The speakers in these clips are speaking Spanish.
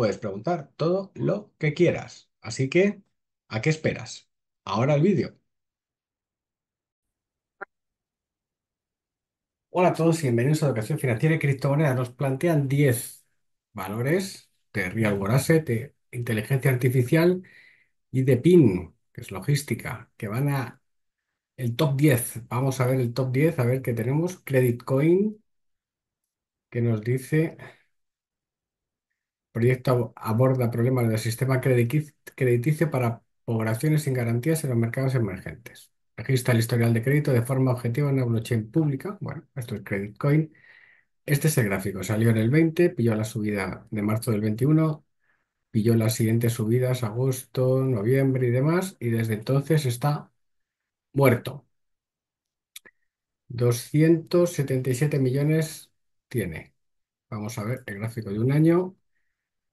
puedes preguntar todo lo que quieras. Así que, ¿a qué esperas? Ahora el vídeo. Hola a todos y bienvenidos a Educación Financiera y Criptomonedas. Nos plantean 10 valores de Real World de inteligencia artificial y de PIN, que es logística, que van a el top 10. Vamos a ver el top 10, a ver qué tenemos. Credit Coin, que nos dice proyecto aborda problemas del sistema crediticio para poblaciones sin garantías en los mercados emergentes. está el historial de crédito de forma objetiva en una blockchain pública. Bueno, esto es CreditCoin. Este es el gráfico. Salió en el 20, pilló la subida de marzo del 21, pilló las siguientes subidas, agosto, noviembre y demás, y desde entonces está muerto. 277 millones tiene. Vamos a ver el gráfico de un año.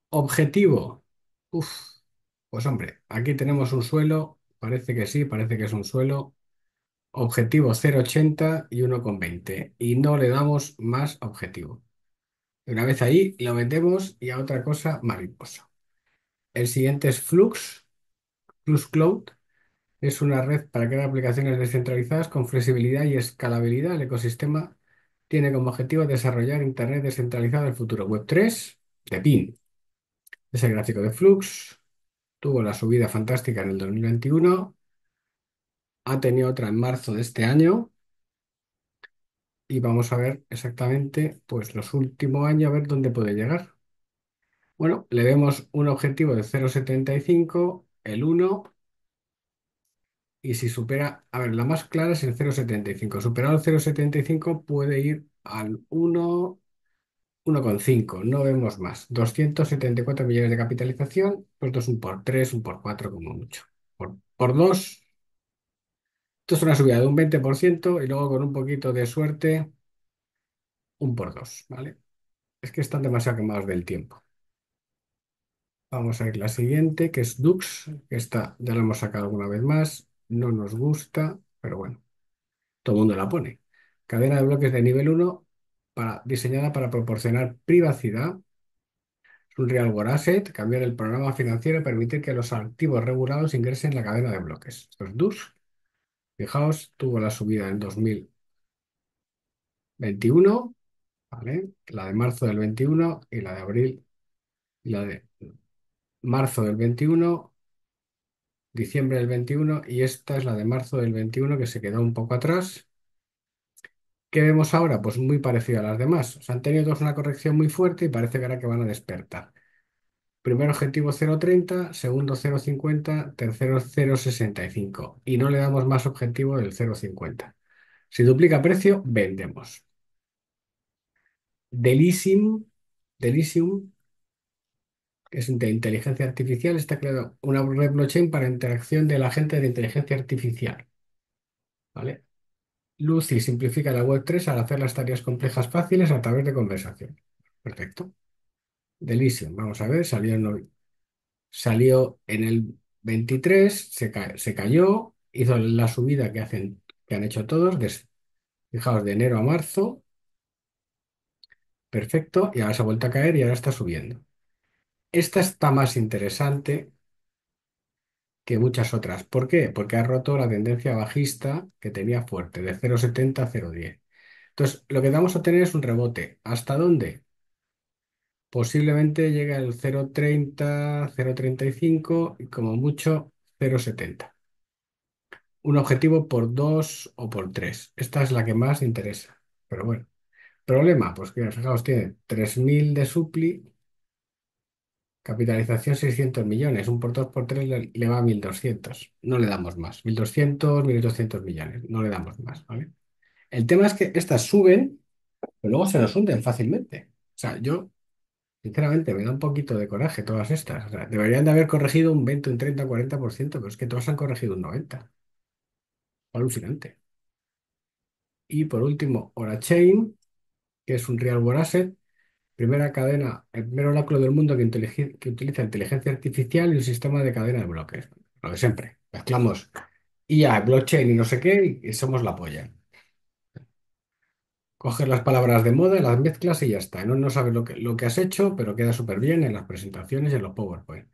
Objetivo. Uf, pues hombre, aquí tenemos un suelo, parece que sí, parece que es un suelo. Objetivo 0,80 y 1,20. Y no le damos más objetivo. Una vez ahí, lo metemos y a otra cosa mariposa. El siguiente es Flux, Flux Cloud. Es una red para crear aplicaciones descentralizadas con flexibilidad y escalabilidad. El ecosistema tiene como objetivo desarrollar Internet descentralizado del futuro. Web 3 de PIN. Ese gráfico de flux tuvo la subida fantástica en el 2021, ha tenido otra en marzo de este año y vamos a ver exactamente pues los últimos años a ver dónde puede llegar. Bueno, le vemos un objetivo de 0,75, el 1 y si supera, a ver, la más clara es el 0,75. Superado el 0,75 puede ir al 1 1,5, no vemos más. 274 millones de capitalización, pues es un por 3, un por 4 como mucho. Por, 2, esto es una subida de un 20% y luego con un poquito de suerte, un por 2, ¿vale? Es que están demasiado quemados del tiempo. Vamos a ver la siguiente, que es Dux. Esta ya la hemos sacado alguna vez más. No nos gusta, pero bueno, todo el mundo la pone. Cadena de bloques de nivel 1, diseñada para proporcionar privacidad. un real world asset, cambiar el programa financiero y permitir que los activos regulados ingresen en la cadena de bloques. Estos DUS. Fijaos, tuvo la subida en 2021, la de marzo del 21 y la de abril la de marzo del 21, diciembre del 21 y esta es la de marzo del 21 que se quedó un poco atrás ¿Qué vemos ahora? Pues muy parecido a las demás. O han tenido dos una corrección muy fuerte y parece que ahora que van a despertar. Primer objetivo 0.30, segundo 0.50, tercero 0.65. Y no le damos más objetivo del 0.50. Si duplica precio, vendemos. Delisium, Delisium, es de inteligencia artificial, está creado una red blockchain para interacción de la gente de inteligencia artificial. ¿Vale? Lucy simplifica la web 3 al hacer las tareas complejas fáciles a través de conversación. Perfecto. Delicious. vamos a ver, salió en, el 23, se, cayó, hizo la subida que, hacen, que han hecho todos, fijaos, de enero a marzo. Perfecto, y ahora se ha vuelto a caer y ahora está subiendo. Esta está más interesante que muchas otras. ¿Por qué? Porque ha roto la tendencia bajista que tenía fuerte, de 0,70 a 0,10. Entonces, lo que vamos a tener es un rebote. ¿Hasta dónde? Posiblemente llegue al 0,30, 0,35 y como mucho 0,70. Un objetivo por 2 o por 3. Esta es la que más interesa. Pero bueno. Problema, pues que fijaos, tiene 3.000 de supli Capitalización 600 millones, un por 2 por tres le, va a 1.200, no le damos más. 1.200, 1.800 millones, no le damos más, ¿vale? El tema es que estas suben, pero luego se nos hunden fácilmente. O sea, yo, sinceramente, me da un poquito de coraje todas estas. deberían de haber corregido un 20, un 30, 40%, pero es que todas han corregido un 90%. Alucinante. Y por último, Orachain, que es un real world asset, Primera cadena, el primer oráculo del mundo que, utiliza inteligencia artificial y un sistema de cadena de bloques. Lo de siempre. Mezclamos IA, blockchain y no sé qué y somos la polla. Coges las palabras de moda, las mezclas y ya está. No, no sabes lo que, lo que has hecho, pero queda súper bien en las presentaciones y en los PowerPoint.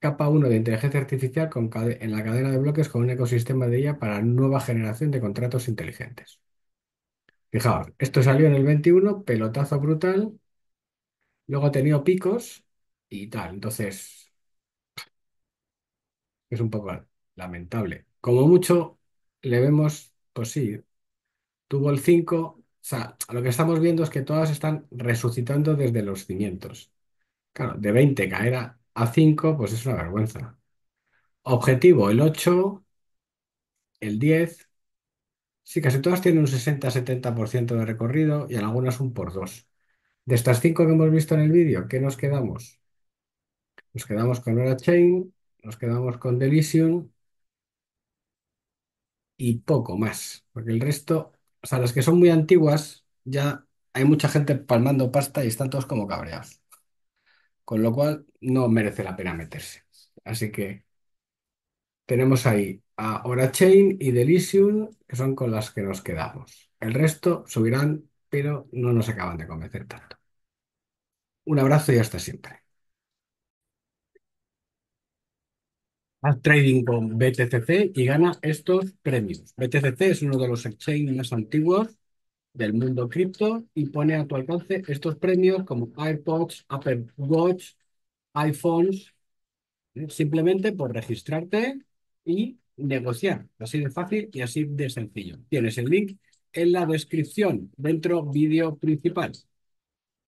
Capa 1 de inteligencia artificial con en la cadena de bloques con un ecosistema de IA para nueva generación de contratos inteligentes. Fijaos, esto salió en el 21, pelotazo brutal, luego ha tenido picos y tal. Entonces, es un poco lamentable. Como mucho, le vemos, pues sí, tuvo el 5. O sea, lo que estamos viendo es que todas están resucitando desde los cimientos. Claro, de 20 caer a, a 5, pues es una vergüenza. Objetivo, el 8, el 10. Sí, casi todas tienen un 60-70% de recorrido y en algunas un por dos. De estas cinco que hemos visto en el vídeo, ¿qué nos quedamos? Nos quedamos con Orachain, nos quedamos con Delision y poco más, porque el resto, o sea, las que son muy antiguas, ya hay mucha gente palmando pasta y están todos como cabreados. Con lo cual, no merece la pena meterse. Así que tenemos ahí a Chain y Delicium, que son con las que nos quedamos. El resto subirán, pero no nos acaban de convencer tanto. Un abrazo y hasta siempre. Haz trading con BTCC y gana estos premios. BTCC es uno de los exchanges más antiguos del mundo cripto y pone a tu alcance estos premios como AirPods, Apple Watch, iPhones, ¿eh? simplemente por registrarte y negociar. Así de fácil y así de sencillo. Tienes el link en la descripción dentro vídeo principal.